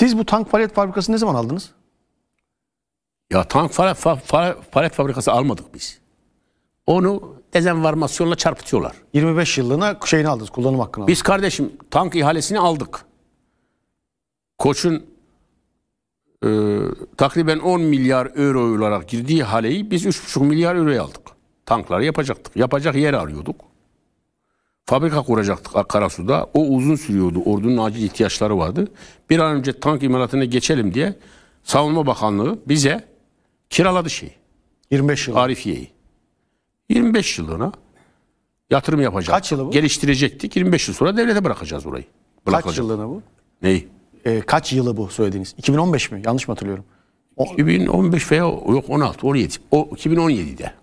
Siz bu tank palet fabrikasını ne zaman aldınız? Ya tank palet, fa, palet fabrikası almadık biz. Onu dezenformasyonla çarpıtıyorlar. 25 yıllığına şeyini aldınız, kullanım hakkını aldınız. Biz kardeşim tank ihalesini aldık. Koç'un e, takriben 10 milyar euro olarak girdiği haleyi biz 3,5 milyar euroya aldık. Tankları yapacaktık. Yapacak yer arıyorduk fabrika kuracaktık Karasu'da. O uzun sürüyordu. Ordunun acil ihtiyaçları vardı. Bir an önce tank imalatına geçelim diye Savunma Bakanlığı bize kiraladı şeyi. 25 yıl. Arifiye'yi. 25 yılına yatırım yapacak. Kaç yılı bu? Geliştirecektik. 25 yıl sonra devlete bırakacağız orayı. Bırakacak. Kaç yılına bu? Neyi? Ee, kaç yılı bu söylediğiniz? 2015 mi? Yanlış mı hatırlıyorum? 2015 veya yok 16, 17. O 2017'de.